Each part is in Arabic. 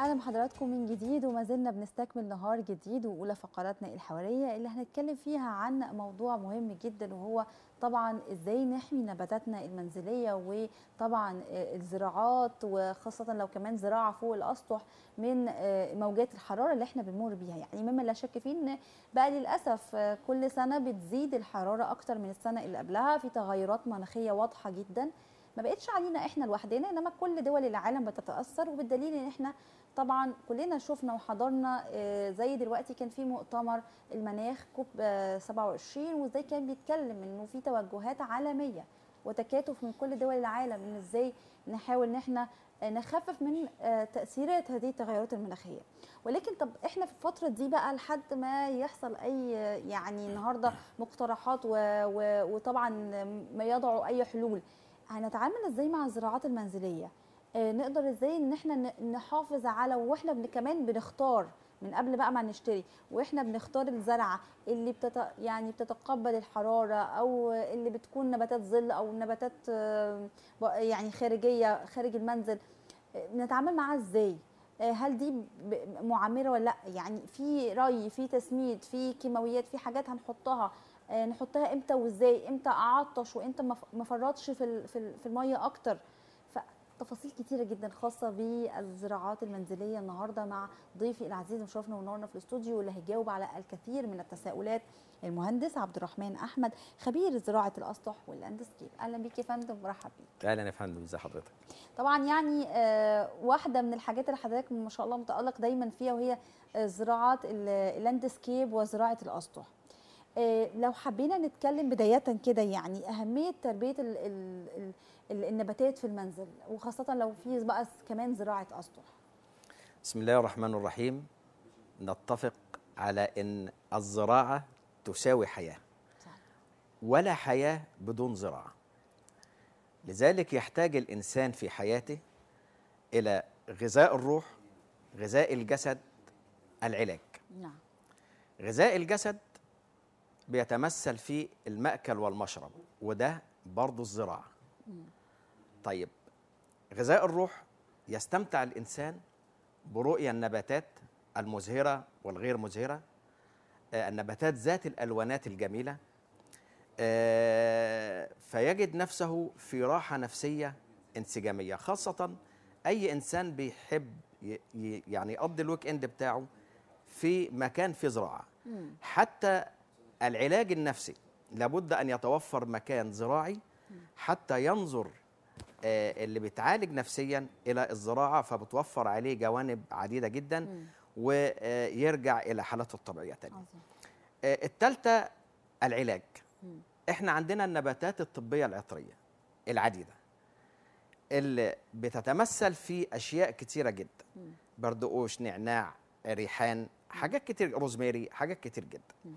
اهلا بحضراتكم من جديد وما زلنا بنستكمل نهار جديد واولى فقراتنا الحواريه اللي هنتكلم فيها عن موضوع مهم جدا وهو طبعا ازاي نحمي نباتاتنا المنزليه وطبعا آه، الزراعات وخاصه لو كمان زراعه فوق الاسطح من آه، موجات الحراره اللي احنا بنمر بيها يعني مما لا شك فيه ان بقى للاسف آه، كل سنه بتزيد الحراره اكتر من السنه اللي قبلها في تغيرات مناخيه واضحه جدا ما بقتش علينا احنا لوحدنا انما كل دول العالم بتتاثر وبالدليل ان احنا طبعا كلنا شفنا وحضرنا آه، زي دلوقتي كان في مؤتمر المناخ كوب 27 آه، وازاي كان بيتكلم انه في توجهات عالميه وتكاتف من كل دول العالم ان ازاي نحاول ان احنا آه، نخفف من تاثيرات هذه التغيرات المناخيه ولكن طب احنا في الفتره دي بقى لحد ما يحصل اي يعني النهارده مقترحات وطبعا ما يضعوا اي حلول هنتعامل ازاي مع الزراعات المنزليه آه، نقدر ازاي ان احنا نحافظ على واحنا كمان بنختار من قبل بقى ما نشتري واحنا بنختار الزرعه اللي بتت... يعني بتتقبل الحراره او اللي بتكون نباتات ظل او نباتات آه، يعني خارجيه خارج المنزل آه، نتعامل معاها ازاي هل دي معمره ولا لا يعني في ري في تسميد في كيماويات في حاجات هنحطها نحطها امتى وازاي امتى اعطش وامتى ما افرطش في في الميه اكتر تفاصيل كتيره جدا خاصه بالزراعات المنزليه النهارده مع ضيفي العزيز مشرفنا ونورنا في الاستوديو واللي هيجاوب على الكثير من التساؤلات المهندس عبد الرحمن احمد خبير زراعه الاسطح واللاندسكيب اهلا بيك يا فندم مرحب بيك اهلا يا فندم ازي حضرتك طبعا يعني آه، واحده من الحاجات اللي حضرتك ما شاء الله متالق دايما فيها وهي آه، زراعه اللاندسكيب وزراعه الاسطح آه، لو حبينا نتكلم بداية كده يعني أهمية تربية الـ الـ الـ النباتات في المنزل وخاصة لو في بقى كمان زراعة أسطح بسم الله الرحمن الرحيم نتفق على أن الزراعة تساوي حياة ولا حياة بدون زراعة لذلك يحتاج الإنسان في حياته إلى غذاء الروح غذاء الجسد العلاج نعم غذاء الجسد بيتمثل في المأكل والمشرب وده برضه الزراعة طيب غذاء الروح يستمتع الإنسان برؤية النباتات المزهرة والغير مزهرة آه، النباتات ذات الألوانات الجميلة آه، فيجد نفسه في راحة نفسية انسجامية خاصة أي إنسان بيحب يعني يقضي الويك إند بتاعه في مكان فيه زراعة حتى العلاج النفسي لابد أن يتوفر مكان زراعي حتى ينظر آه، اللي بيتعالج نفسيا إلى الزراعة فبتوفر عليه جوانب عديدة جدا ويرجع إلى حالته الطبيعية تاني آه، الثالثة العلاج احنا عندنا النباتات الطبية العطرية العديدة اللي بتتمثل في أشياء كثيره جدا بردقوش نعناع ريحان حاجات كتير روزميري، حاجات كتير جدا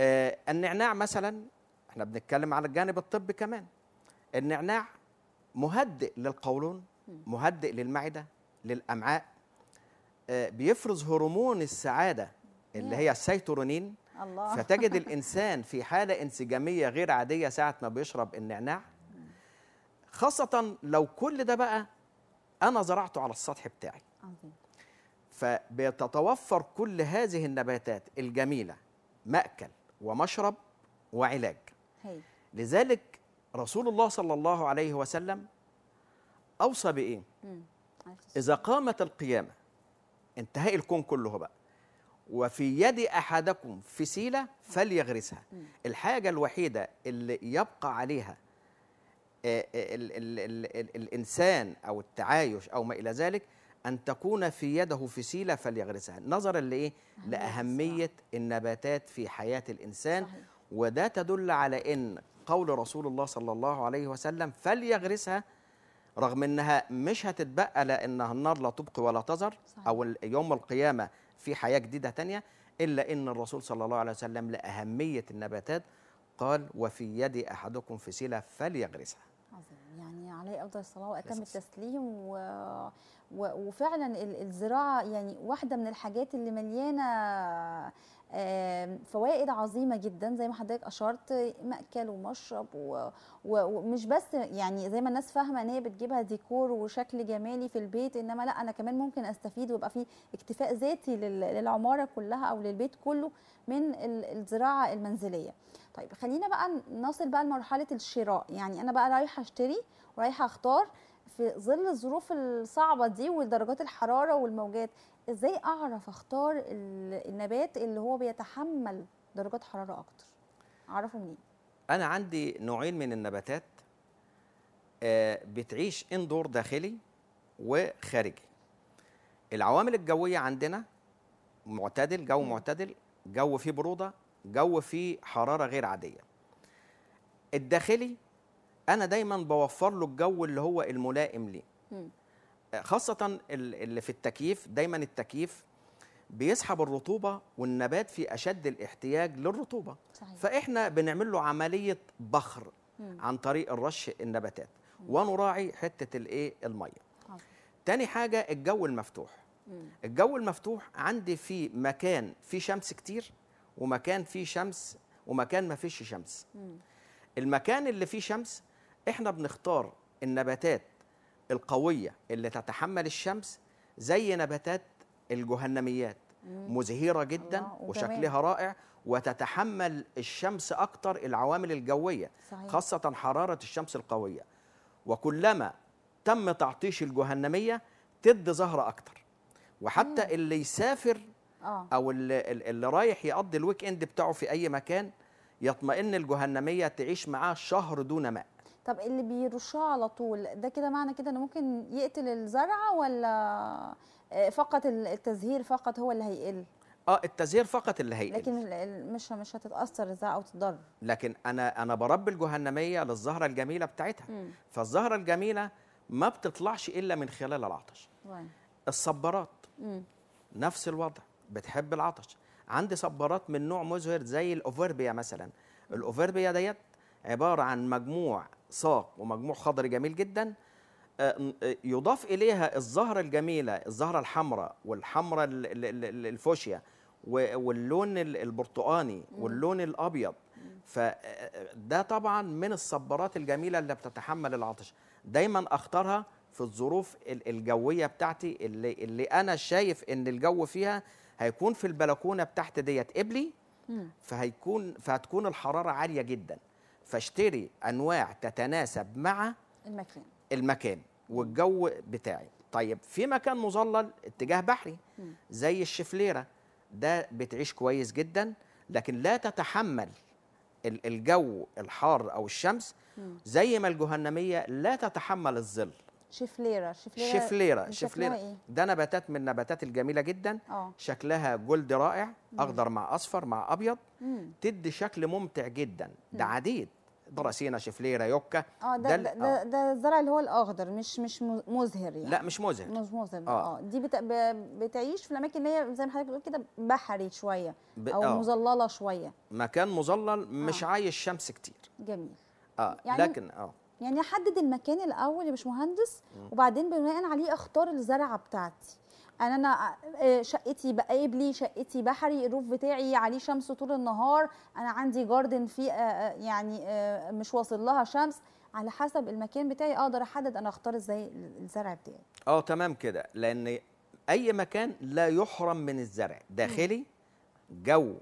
آه، النعناع مثلا احنا بنتكلم على الجانب الطبي كمان النعناع مهدئ للقولون مهدئ للمعده للامعاء آه، بيفرز هرمون السعاده اللي هي السيتورونين الله. فتجد الانسان في حاله انسجاميه غير عاديه ساعه ما بيشرب النعناع خاصه لو كل ده بقى انا زرعته على السطح بتاعي فبتتوفر كل هذه النباتات الجميله ماكل ومشرب وعلاج هي. لذلك رسول الله صلى الله عليه وسلم أوصى بإيه؟ إذا قامت القيامة انتهاء الكون كله بقى وفي يد أحدكم فسيلة فليغرسها الحاجة الوحيدة اللي يبقى عليها الـ آه، آه، الـ الـ الـ الإنسان أو التعايش أو ما إلى ذلك أن تكون في يده فسيلة فليغرسها نظرا لإيه؟ لأهمية النباتات في حياة الإنسان صحيح. وده تدل على أن قول رسول الله صلى الله عليه وسلم فليغرسها رغم أنها مش هتتبقى لأنها النار لا تبقي ولا تذر أو يوم القيامة في حياة جديدة تانية إلا أن الرسول صلى الله عليه وسلم لأهمية النباتات قال وفي يد أحدكم فسيلة فليغرسها يعني عليه افضل الصلاه واتم التسليم و... و... وفعلا الزراعه يعني واحده من الحاجات اللي مليانه فوائد عظيمه جدا زي ما حضرتك اشرت ماكل ومشرب و... ومش بس يعني زي ما الناس فاهمه ان هي بتجيبها ديكور وشكل جمالي في البيت انما لا انا كمان ممكن استفيد ويبقى في اكتفاء ذاتي لل... للعماره كلها او للبيت كله من الزراعه المنزليه طيب خلينا بقى نصل بقى لمرحله الشراء يعني انا بقى رايحه اشتري ورايحه اختار في ظل الظروف الصعبه دي ودرجات الحراره والموجات ازاي اعرف اختار النبات اللي هو بيتحمل درجات حراره اكتر اعرفه منين انا عندي نوعين من النباتات آه، بتعيش اندور داخلي وخارجي العوامل الجويه عندنا معتدل جو معتدل جو فيه بروده جو فيه حراره غير عاديه الداخلي انا دايما بوفر له الجو اللي هو الملائم ليه خاصه اللي في التكييف دايما التكييف بيسحب الرطوبه والنبات في اشد الاحتياج للرطوبه صحيح. فاحنا بنعمل له عمليه بخر مم. عن طريق الرش النباتات مم. ونراعي حته الايه الميه تاني حاجه الجو المفتوح مم. الجو المفتوح عندي في مكان فيه شمس كتير ومكان فيه شمس ومكان ما فيش شمس المكان اللي فيه شمس احنا بنختار النباتات القوية اللي تتحمل الشمس زي نباتات الجهنميات مزهرة جدا وشكلها رائع وتتحمل الشمس أكتر العوامل الجوية صحيح. خاصة حرارة الشمس القوية وكلما تم تعطيش الجهنمية تد زهرة أكتر وحتى مم. اللي يسافر آه. او اللي, اللي رايح يقضي الويك اند بتاعه في اي مكان يطمئن الجهنميه تعيش معاه شهر دون ماء طب اللي بيرشها على طول ده كده معنى كده انه ممكن يقتل الزرعه ولا آه، فقط التزهير فقط هو اللي هيقل اه التزهير فقط اللي هيقل لكن مش مش هتتاثر الزرعه او تتضرر لكن انا انا بربي الجهنميه للزهره الجميله بتاعتها م. فالزهره الجميله ما بتطلعش الا من خلال العطش واي. الصبارات م. نفس الوضع بتحب العطش عندي صبارات من نوع مزهر زي الاوفربيا مثلا الاوفربيا ديت عباره عن مجموع ساق ومجموع خضر جميل جدا آه، آه، يضاف اليها الزهره الجميله الزهره الحمراء والحمراء الفوشيا واللون البرتقاني واللون الابيض فده آه، طبعا من الصبارات الجميله اللي بتتحمل العطش دايما اختارها في الظروف الجويه بتاعتي اللي, اللي انا شايف ان الجو فيها هيكون في البلكونه بتاعت ديت قبلي فهيكون فهتكون الحراره عاليه جدا فاشتري انواع تتناسب مع المكان المكان والجو بتاعي طيب في مكان مظلل اتجاه بحري زي الشفليره ده بتعيش كويس جدا لكن لا تتحمل الجو الحار او الشمس زي ما الجهنميه لا تتحمل الظل شفليره شفليره شفليره شفليره ايه؟ ده نباتات من النباتات الجميله جدا أوه. شكلها جلد رائع مم. اخضر مع اصفر مع ابيض مم. تدي شكل ممتع جدا ده عديد دراسينا شفليره يوكا اه ده آه. ده, الزرع اللي هو الاخضر مش مش مزهر يعني لا مش مزهر مش مزهر اه, اه، دي بت... بتعيش في الاماكن اللي هي زي ما حضرتك بتقول كده بحري شويه او آه. مظلله شويه مكان مظلل مش أوه. عايش شمس كتير جميل اه يعني لكن اه يعني احدد المكان الاول يا باشمهندس وبعدين بناء عليه اختار الزرعه بتاعتي انا انا آه، شقتي بقابلي شقتي بحري الروف بتاعي عليه شمس طول النهار انا عندي جاردن فيه آه، آه، يعني مش واصل لها شمس على حسب المكان بتاعي اقدر احدد انا اختار ازاي الزرع بتاعي اه تمام كده لان اي مكان لا يحرم من الزرع داخلي جو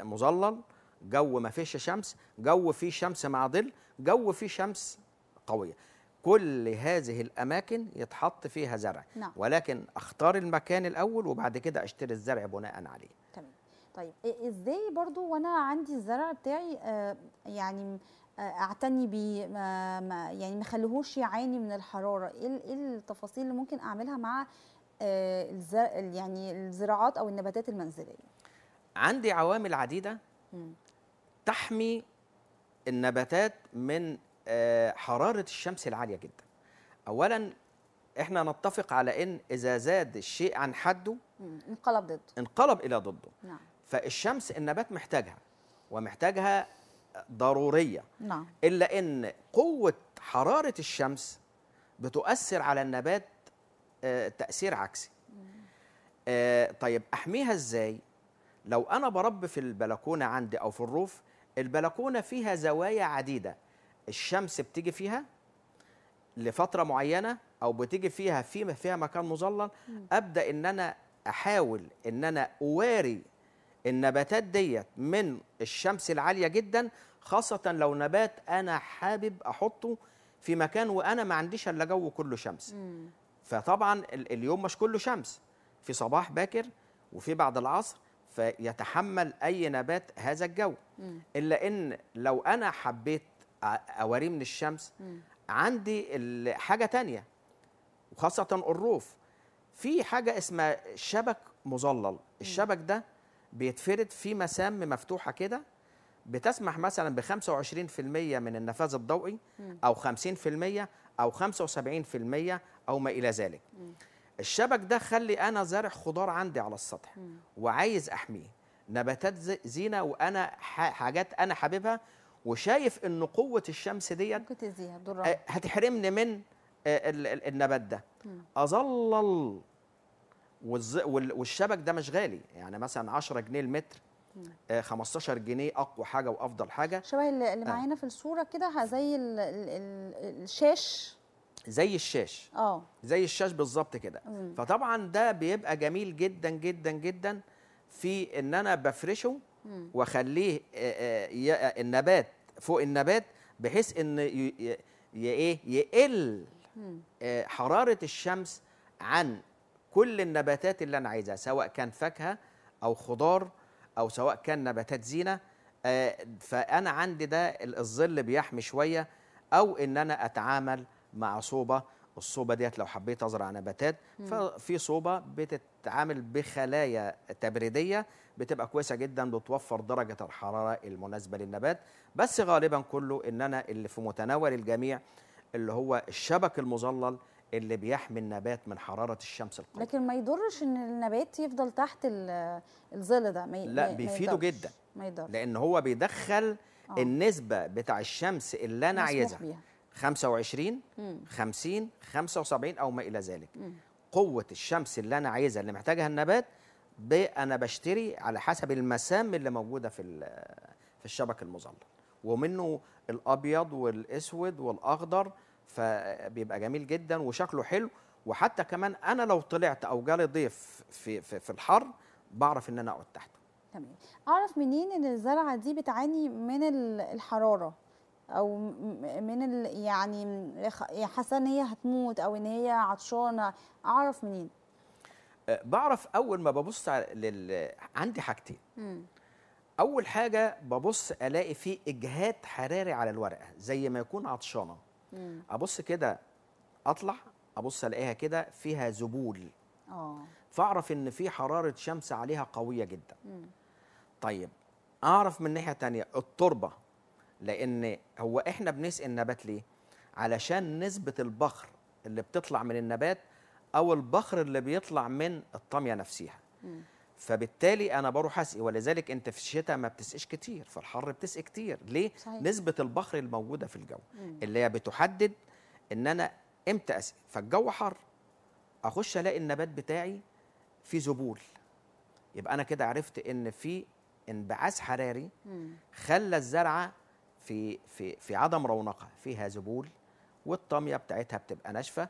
مظلل جو ما فيش شمس جو فيه شمس مع ظل جو فيه شمس قويه كل هذه الاماكن يتحط فيها زرع نعم. ولكن اختار المكان الاول وبعد كده اشتري الزرع بناء عليه تمام طيب ازاي برضو وانا عندي الزرع بتاعي آه يعني آه اعتني بيه ما ما يعني ما اخليهوش يعاني من الحراره إيه, ايه التفاصيل اللي ممكن اعملها مع آه الزرع يعني الزراعات او النباتات المنزليه عندي عوامل عديده م. تحمي النباتات من آه، حرارة الشمس العالية جدا أولا احنا نتفق على ان اذا زاد الشيء عن حده انقلب ضده انقلب الى ضده نعم. فالشمس النبات محتاجها ومحتاجها ضروريه نعم. الا ان قوه حراره الشمس بتؤثر على النبات آه، تاثير عكسي آه، طيب احميها ازاي لو انا برب في البلكونه عندي او في الروف البلكونه فيها زوايا عديده الشمس بتيجي فيها لفتره معينه او بتيجي فيها في فيها مكان مظلل ابدا ان انا احاول ان انا اواري النباتات ديت من الشمس العاليه جدا خاصه لو نبات انا حابب احطه في مكان وانا ما عنديش الا جو كله شمس فطبعا اليوم مش كله شمس في صباح باكر وفي بعد العصر فيتحمل اي نبات هذا الجو مم. الا ان لو انا حبيت اواريه من الشمس مم. عندي حاجه تانية وخاصه الروف في حاجه اسمها شبك مظلل الشبك ده بيتفرد في مسام مفتوحه كده بتسمح مثلا ب 25% من النفاذ الضوئي او 50% او 75% او ما الى ذلك مم. الشبك ده خلي انا زارع خضار عندي على السطح وعايز احميه نباتات زينه وانا حاجات انا حاببها وشايف ان قوه الشمس ديت آه، هتحرمني من آه، النبات ده اظلل والشبك ده مش غالي يعني مثلا 10 جنيه المتر 15 آه، جنيه اقوى حاجه وافضل حاجه شبه اللي معانا آه. في الصوره كده زي الشاش زي الشاش اه زي الشاش بالظبط كده فطبعا ده بيبقى جميل جدا جدا جدا في ان انا بفرشه واخليه النبات فوق النبات بحيث ان ايه يقل حراره الشمس عن كل النباتات اللي انا عايزها سواء كان فاكهه او خضار او سواء كان نباتات زينه فانا عندي ده الظل بيحمي شويه او ان انا اتعامل مع صوبه الصوبه ديت لو حبيت ازرع نباتات ففي صوبه بتتعامل بخلايا تبريديه بتبقى كويسه جدا بتوفر درجه الحراره المناسبه للنبات بس غالبا كله ان انا اللي في متناول الجميع اللي هو الشبك المظلل اللي بيحمي النبات من حرارة الشمس القوية لكن ما يضرش ان النبات يفضل تحت الظل ده ما لا بيفيده ما جدا ما يضرش لان هو بيدخل أوه. النسبة بتاع الشمس اللي انا عايزها بيها. 25 50 75 او ما الى ذلك مم. قوه الشمس اللي انا عايزها اللي محتاجها النبات انا بشتري على حسب المسام اللي موجوده في في الشبك المظلل ومنه الابيض والاسود والاخضر فبيبقى جميل جدا وشكله حلو وحتى كمان انا لو طلعت او جالي ضيف في في, في الحر بعرف ان انا اقعد تحته تمام اعرف منين ان الزرعه دي بتعاني من الحراره او من ال يعني حاسه ان هي هتموت او ان هي عطشانه اعرف منين أه، بعرف اول ما ببص لل عندي حاجتين اول حاجه ببص الاقي في اجهاد حراري على الورقه زي ما يكون عطشانه مم. ابص كده اطلع ابص الاقيها كده فيها ذبول اه فاعرف ان في حراره شمس عليها قويه جدا مم. طيب اعرف من ناحيه تانية التربه لان هو احنا بنسقي النبات ليه علشان نسبه البخر اللي بتطلع من النبات او البخر اللي بيطلع من الطميه نفسها فبالتالي انا بروح اسقي ولذلك انت في الشتاء ما بتسقيش كتير في الحر بتسقي كتير ليه صحيح. نسبه البخر الموجوده في الجو مم. اللي هي بتحدد ان انا امتى اسقي فالجو حر اخش الاقي النبات بتاعي في ذبول يبقى انا كده عرفت ان في انبعاث حراري خلى الزرعه في في في عدم رونقها فيها ذبول والطاميه بتاعتها بتبقى ناشفه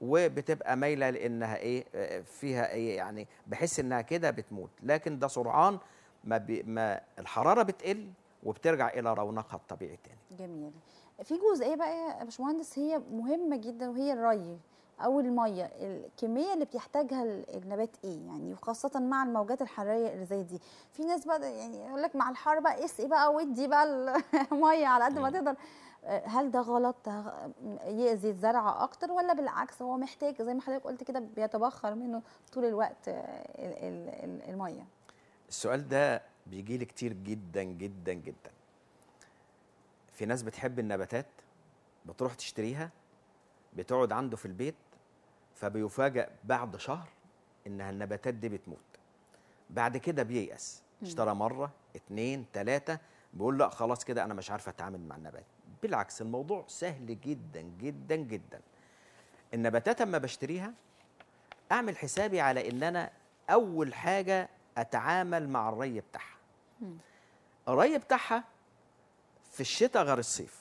وبتبقى مايله لانها ايه فيها ايه يعني بحس انها كده بتموت لكن ده سرعان ما, بي ما الحراره بتقل وبترجع الى رونقها الطبيعي تاني جميل في جزئيه بقى يا باشمهندس هي مهمه جدا وهي الري او الميه الكميه اللي بيحتاجها النبات ايه يعني وخاصه مع الموجات الحراريه اللي زي دي في ناس بقى يعني يقول لك مع الحر بقى اسقي إيه بقى ودي بقى الميه على قد ما أيوه. تقدر آه، هل ده غلط يأذي الزرع اكتر ولا بالعكس هو محتاج زي ما حضرتك قلت كده بيتبخر منه طول الوقت آه، الميه السؤال ده بيجي لي كتير جدا جدا جدا في ناس بتحب النباتات بتروح تشتريها بتقعد عنده في البيت فبيفاجئ بعد شهر انها النباتات دي بتموت بعد كده بييأس اشترى مره اتنين تلاته بيقول لا خلاص كده انا مش عارف اتعامل مع النبات بالعكس الموضوع سهل جدا جدا جدا النباتات اما بشتريها اعمل حسابي على ان انا اول حاجه اتعامل مع الري بتاعها الري بتاعها في الشتاء غير الصيف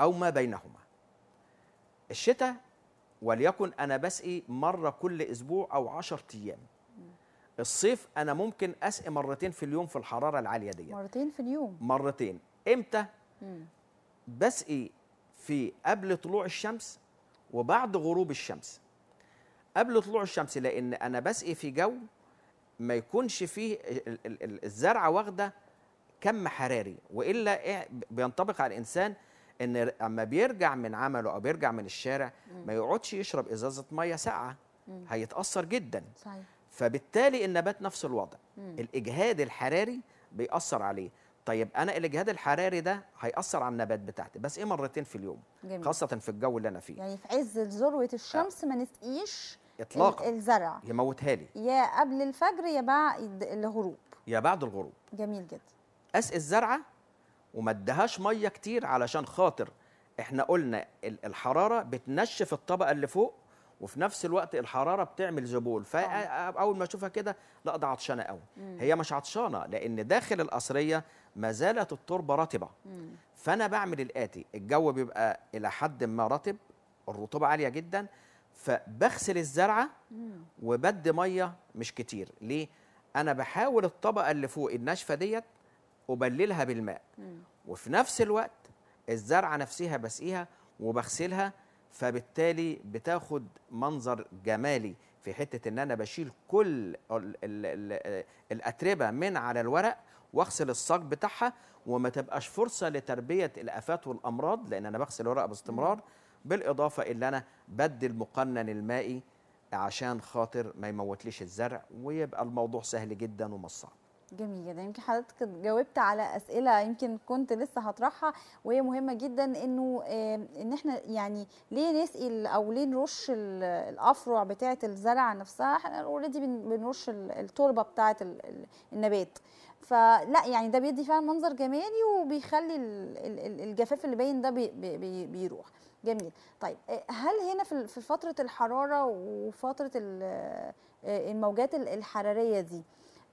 او ما بينهما الشتاء وليكن انا بسقي مره كل اسبوع او 10 ايام الصيف انا ممكن اسقي مرتين في اليوم في الحراره العاليه دي مرتين في اليوم مرتين امتى بسقي في قبل طلوع الشمس وبعد غروب الشمس قبل طلوع الشمس لان انا بسقي في جو ما يكونش فيه الزرعه واخده كم حراري والا إيه، بينطبق على الانسان ان اما بيرجع من عمله او بيرجع من الشارع ما يقعدش يشرب ازازه ميه ساقعه هيتاثر جدا صحيح. فبالتالي النبات نفس الوضع الاجهاد الحراري بيأثر عليه طيب انا الاجهاد الحراري ده هيأثر على النبات بتاعتي بس ايه مرتين في اليوم جميل. خاصه في الجو اللي انا فيه يعني في عز ذروه الشمس آه. ما نسقيش اطلاقا الزرع يموتها لي يا قبل الفجر يا بعد الغروب يا بعد الغروب جميل جدا اسقي الزرعه وما ادهاش ميه كتير علشان خاطر احنا قلنا الحراره بتنشف الطبقه اللي فوق وفي نفس الوقت الحراره بتعمل ذبول فاول ما اشوفها كده لا ده عطشانه قوي هي مش عطشانه لان داخل القصريه ما زالت التربه رطبه فانا بعمل الاتي الجو بيبقى الى حد ما رطب الرطوبه عاليه جدا فبغسل الزرعه وبدي ميه مش كتير ليه انا بحاول الطبقه اللي فوق الناشفه ديت أبللها بالماء مم. وفي نفس الوقت الزرعة نفسها بسقيها وبغسلها فبالتالي بتاخد منظر جمالي في حتة إن أنا بشيل كل الـ الـ الـ الأتربة من على الورق واغسل الساق بتاعها وما تبقاش فرصة لتربية الآفات والأمراض لأن أنا بغسل الورق باستمرار بالإضافة ان أنا بدي المقنن المائي عشان خاطر ما يموتليش الزرع ويبقى الموضوع سهل جدا ومش صعب جميل جدا يعني يمكن حضرتك جاوبت على اسئله يمكن كنت لسه هطرحها وهي مهمه جدا انه ان احنا يعني ليه نسال او ليه نرش الافرع بتاعه الزرع نفسها احنا اوريدي بنرش التربه بتاعه النبات فلا يعني ده بيدي فعلا منظر جمالي وبيخلي الجفاف اللي باين ده بيروح جميل طيب آه، هل هنا في فتره الحراره وفتره آه، الموجات الحراريه دي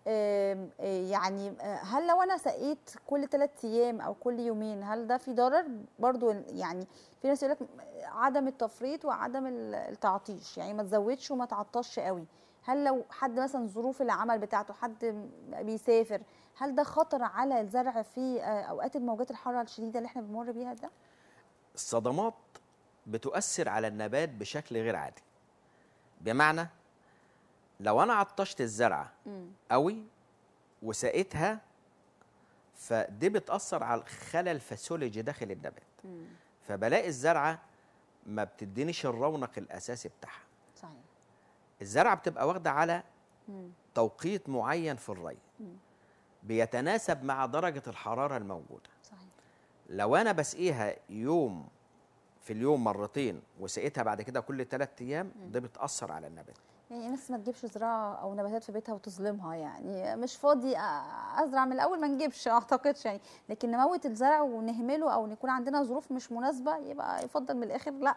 آه، يعني آه، هل لو انا سقيت كل ثلاث ايام او كل يومين هل ده في ضرر برضو يعني في ناس يقول لك عدم التفريط وعدم التعطيش يعني ما تزودش وما تعطش قوي هل لو حد مثلا ظروف العمل بتاعته حد بيسافر هل ده خطر على الزرع في آه، اوقات الموجات الحاره الشديده اللي احنا بنمر بيها ده الصدمات بتؤثر على النبات بشكل غير عادي بمعنى لو انا عطشت الزرعه قوي وسقيتها فدي بتاثر على الخلل الفسيولوجي داخل النبات فبلاقي الزرعه ما بتدينيش الرونق الاساسي بتاعها صحيح الزرعه بتبقى واخده على مم. توقيت معين في الري مم. بيتناسب مع درجه الحراره الموجوده صحيح لو انا بسقيها يوم في اليوم مرتين وسقيتها بعد كده كل ثلاث ايام ده بتاثر على النبات يعني الناس ما تجيبش زراعه او نباتات في بيتها وتظلمها يعني مش فاضي ازرع من الاول ما نجيبش اعتقدش يعني لكن نموت الزرع ونهمله او نكون عندنا ظروف مش مناسبه يبقى يفضل من الاخر لا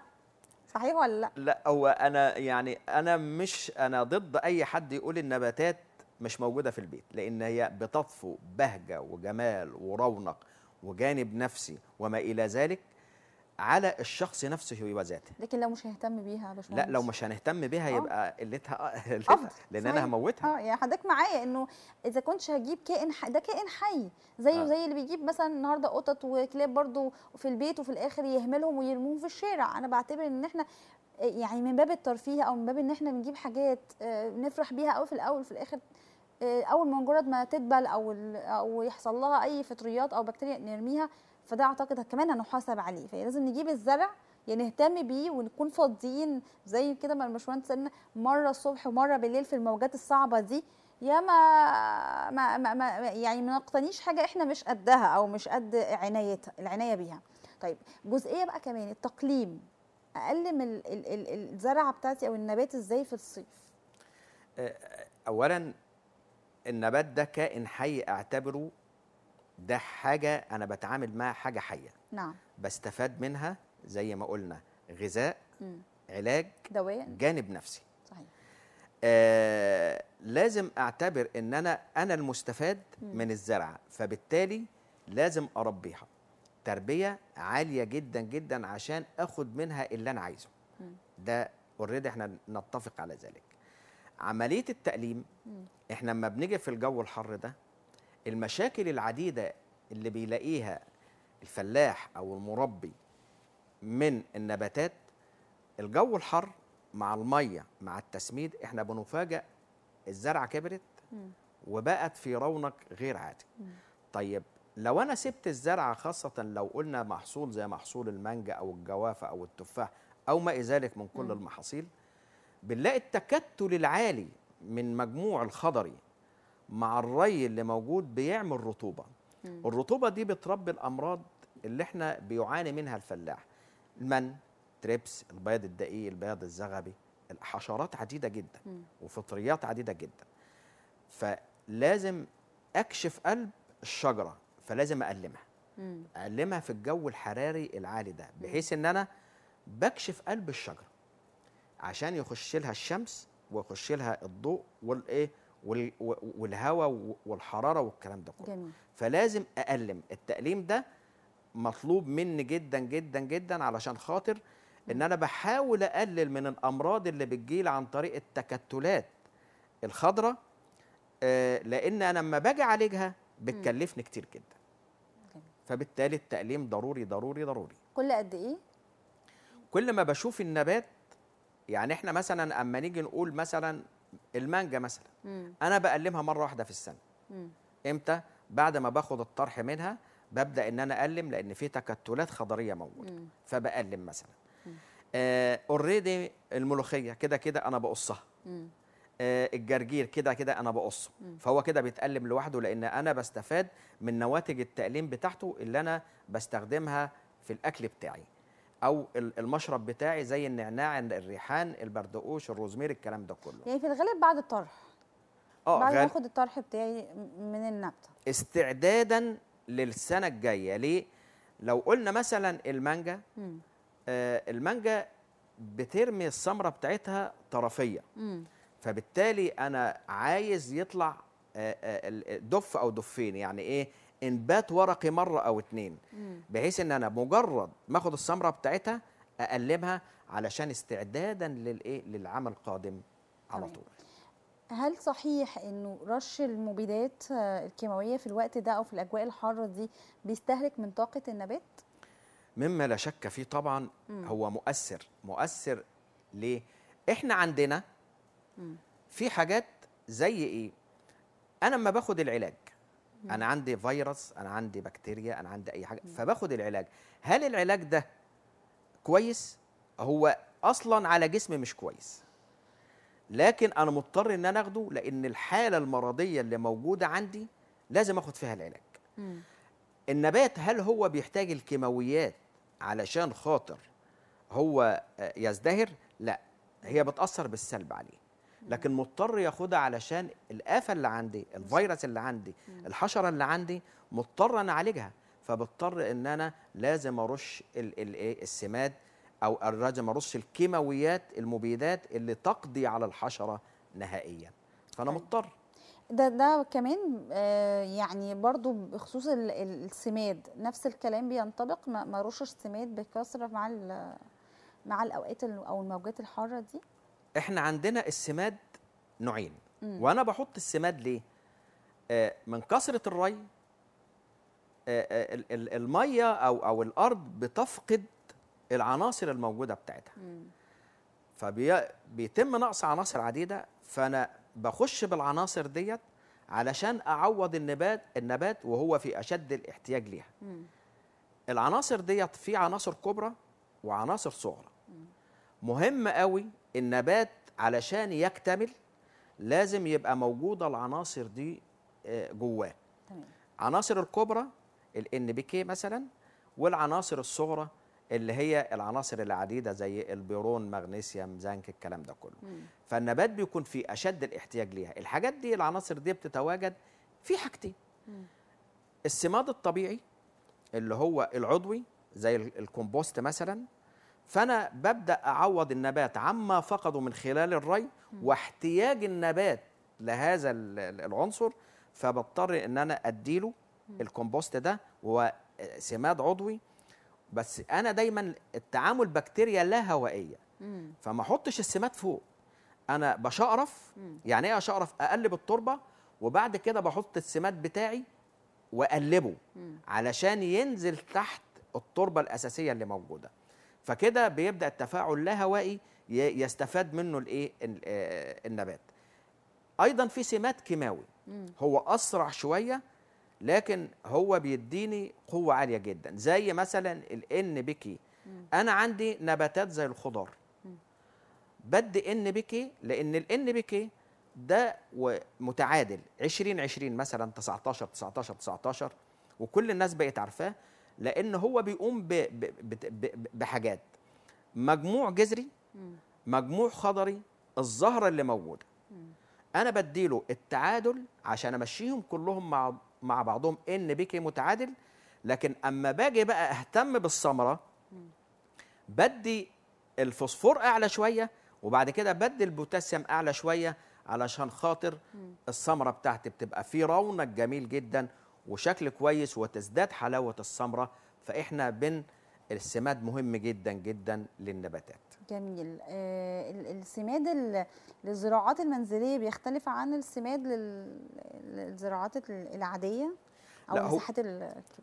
صحيح ولا لا؟ لا هو انا يعني انا مش انا ضد اي حد يقول النباتات مش موجوده في البيت لان هي بتطفو بهجه وجمال ورونق وجانب نفسي وما الى ذلك على الشخص نفسه ذاته لكن لو مش هنهتم بيها يا باشمهندس لا لو مش هنهتم بيها آه. يبقى قلتها آه، قلتها لان انا هموتها اه يعني حضرتك معايا انه اذا كنتش هجيب كائن حي ده كائن حي زيه آه. زي اللي بيجيب مثلا النهارده قطط وكلاب برضو في البيت وفي الاخر يهملهم ويرموهم في الشارع انا بعتبر ان احنا آه، يعني من باب الترفيه او من باب ان احنا بنجيب حاجات نفرح بيها قوي في الاول وفي الاخر اول ما مجرد ما تدبل او او يحصل لها اي فطريات او بكتيريا نرميها فده اعتقد كمان هنحاسب عليه فلازم نجيب الزرع يعني نهتم بيه ونكون فاضيين زي كده ما الباشمهندس قالنا مره الصبح ومره بالليل في الموجات الصعبه دي يا ما, ما, ما, ما يعني ما نقتنيش حاجه احنا مش قدها او مش قد عنايتها العنايه بيها طيب جزئيه بقى كمان التقليم اقلم الزرعه بتاعتي او النبات ازاي في الصيف اولا النبات ده كائن حي اعتبره ده حاجه انا بتعامل معاها حاجه حيه نعم بستفاد منها زي ما قلنا غذاء مم. علاج دواء جانب نفسي صحيح آه لازم اعتبر ان انا انا المستفاد مم. من الزرعه فبالتالي لازم اربيها تربيه عاليه جدا جدا عشان اخد منها اللي انا عايزه مم. ده اوريدي احنا نتفق على ذلك عمليه التأليم مم. احنا لما بنيجي في الجو الحر ده المشاكل العديدة اللي بيلاقيها الفلاح أو المربي من النباتات الجو الحر مع المية مع التسميد احنا بنفاجأ الزرعة كبرت وبقت في رونق غير عادي طيب لو انا سبت الزرعه خاصه لو قلنا محصول زي محصول المانجا او الجوافه او التفاح او ما ذلك من كل المحاصيل بنلاقي التكتل العالي من مجموع الخضري مع الري اللي موجود بيعمل رطوبه مم. الرطوبه دي بتربي الامراض اللي احنا بيعاني منها الفلاح المن تريبس البياض الدقيق البياض الزغبي الحشرات عديده جدا مم. وفطريات عديده جدا فلازم اكشف قلب الشجره فلازم اقلمها مم. اقلمها في الجو الحراري العالي ده بحيث ان انا بكشف قلب الشجره عشان يخش لها الشمس ويخش لها الضوء والايه والهواء والحراره والكلام ده كله جميل. فلازم اقلم التقليم ده مطلوب مني جدا جدا جدا علشان خاطر ان انا بحاول اقلل من الامراض اللي بتجيل عن طريق التكتلات الخضراء آه، لان انا لما باجي اعالجها بتكلفني كتير جدا فبالتالي التقليم ضروري ضروري ضروري كل قد ايه كل ما بشوف النبات يعني احنا مثلا اما نيجي نقول مثلا المانجا مثلا مم. انا بقلمها مره واحده في السنه مم. امتى بعد ما باخد الطرح منها ببدا ان انا اقلم لان في تكتلات خضريه موجوده مم. فبقلم مثلا اوريدي آه الملوخيه كده كده انا بقصها آه الجرجير كده كده انا بقصه فهو كده بيتقلم لوحده لان انا بستفاد من نواتج التقليم بتاعته اللي انا بستخدمها في الاكل بتاعي او المشرب بتاعي زي النعناع الريحان البردقوش الروزمير الكلام ده كله يعني في الغالب بعد الطرح اه بعد ما اخد الطرح بتاعي من النبته استعدادا للسنه الجايه ليه لو قلنا مثلا المانجا آه المانجا بترمي الثمره بتاعتها طرفيه مم. فبالتالي انا عايز يطلع آه، آه، آه، دف او دفين يعني ايه انبات ورقي مره او اتنين بحيث ان انا مجرد ما اخد السمره بتاعتها اقلبها علشان استعدادا للايه للعمل القادم على طيب. طول هل صحيح انه رش المبيدات آه، الكيماويه في الوقت ده او في الاجواء الحاره دي بيستهلك من طاقه النبات مما لا شك فيه طبعا مم. هو مؤثر مؤثر ليه احنا عندنا مم. في حاجات زي ايه انا لما باخد العلاج انا عندي فيروس انا عندي بكتيريا انا عندي اي حاجه فباخد العلاج هل العلاج ده كويس هو اصلا على جسمي مش كويس لكن انا مضطر ان انا اخده لان الحاله المرضيه اللي موجوده عندي لازم اخد فيها العلاج النبات هل هو بيحتاج الكيماويات علشان خاطر هو آه، يزدهر لا هي بتاثر بالسلب عليه لكن مضطر ياخدها علشان الآفة اللي عندي الفيروس اللي عندي الحشرة اللي عندي مضطر أنا أعالجها فبضطر إن أنا لازم أرش إيه، السماد أو لازم أرش الكيماويات المبيدات اللي تقضي على الحشرة نهائيا فأنا طيب. مضطر ده ده كمان آه، يعني برضو بخصوص السماد نفس الكلام بينطبق ما رشش سماد بكثره مع مع الاوقات او الموجات الحاره دي احنا عندنا السماد نوعين مم. وانا بحط السماد ليه آه من كثره الري آه, آه، الميه او او الارض بتفقد العناصر الموجوده بتاعتها فبيتم نقص عناصر عديده فانا بخش بالعناصر ديت علشان اعوض النبات النبات وهو في اشد الاحتياج ليها مم. العناصر ديت في عناصر كبرى وعناصر صغرى مهم قوي النبات علشان يكتمل لازم يبقى موجوده العناصر دي آه، جواه تمام. عناصر الكبرى الـ بي كي مثلا والعناصر الصغرى اللي هي العناصر العديده زي البيرون مغنيسيوم زنك الكلام ده كله مم. فالنبات بيكون في اشد الاحتياج ليها الحاجات دي العناصر دي بتتواجد في حاجتين السماد الطبيعي اللي هو العضوي زي الكومبوست مثلا فأنا ببدأ أعوض النبات عما فقده من خلال الري واحتياج النبات لهذا العنصر فبضطر ان انا اديله الكومبوست ده وسماد سماد عضوي بس انا دايما التعامل بكتيريا لا هوائيه فما احطش السماد فوق انا بشقرف يعني ايه اشقرف اقلب التربه وبعد كده بحط السماد بتاعي واقلبه علشان ينزل تحت التربه الاساسيه اللي موجوده فكده بيبدا التفاعل لا هوائي يستفاد منه الايه آه، النبات ايضا في سمات كيماوي هو اسرع شويه لكن هو بيديني قوه عاليه جدا زي مثلا الان بي كي انا عندي نباتات زي الخضار بدي ان بي كي لان الان بي كي ده متعادل 20 20 مثلا 19 19 19 وكل الناس بقت عارفاه لان هو بيقوم ب ب ب بحاجات مجموع جذري مجموع خضري الزهره اللي موجوده انا بديله التعادل عشان امشيهم كلهم مع مع بعضهم ان بي كي متعادل لكن اما باجي بقى اهتم بالثمره بدي الفوسفور اعلى شويه وبعد كده بدي البوتاسيوم اعلى شويه علشان خاطر الثمره بتاعتي بتبقى في رونق جميل جدا وشكل كويس وتزداد حلاوه الثمره فاحنا بن السماد مهم جدا جدا للنباتات جميل آه السماد للزراعات المنزليه بيختلف عن السماد للزراعات العاديه او لا هو,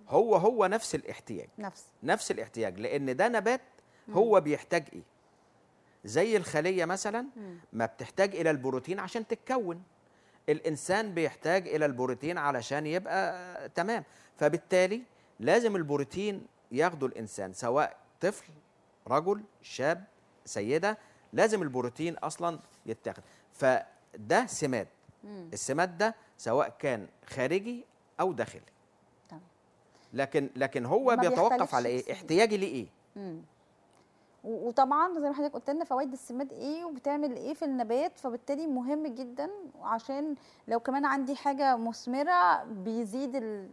هو هو نفس الاحتياج نفس نفس الاحتياج لان ده نبات هو مم. بيحتاج ايه زي الخليه مثلا مم. ما بتحتاج الى البروتين عشان تتكون الانسان بيحتاج الى البروتين علشان يبقى تمام فبالتالي لازم البروتين ياخده الانسان سواء طفل رجل شاب سيده لازم البروتين اصلا يتاخد فده سماد السماد ده سواء كان خارجي او داخلي لكن لكن هو بيتوقف على ايه احتياجي لايه وطبعا زي ما حضرتك قلت لنا فوائد السماد ايه وبتعمل ايه في النبات فبالتالي مهم جدا عشان لو كمان عندي حاجه مثمره بيزيد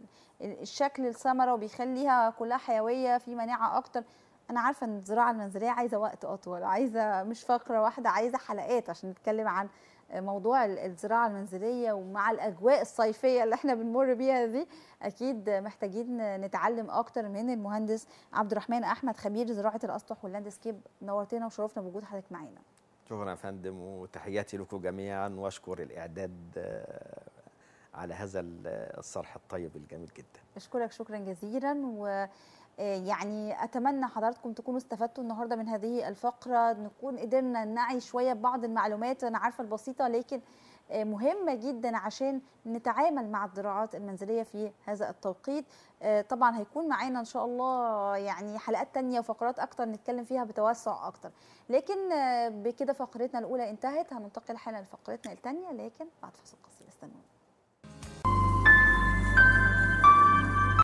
الشكل الثمره وبيخليها كلها حيويه في مناعه اكتر انا عارفه ان الزراعه المنزليه عايزه وقت اطول عايزه مش فقره واحده عايزه حلقات عشان نتكلم عن موضوع الزراعه المنزليه ومع الاجواء الصيفيه اللي احنا بنمر بيها دي اكيد محتاجين نتعلم اكتر من المهندس عبد الرحمن احمد خبير زراعه الاسطح واللاندسكيب نورتنا وشرفنا بوجود حضرتك معانا شكرا يا فندم وتحياتي لكم جميعا واشكر الاعداد آه، على هذا الصرح الطيب الجميل جدا اشكرك شكرا جزيلا و آه، يعني أتمنى حضراتكم تكونوا استفدتوا النهاردة من هذه الفقرة نكون قدرنا نعي شوية ببعض المعلومات أنا عارفة البسيطة لكن آه، مهمة جدا عشان نتعامل مع الزراعات المنزلية في هذا التوقيت آه، طبعا هيكون معانا إن شاء الله يعني حلقات تانية وفقرات أكتر نتكلم فيها بتوسع أكتر لكن بكده فقرتنا الأولى انتهت هننتقل حالا لفقرتنا التانية لكن بعد فاصل قصير استنونا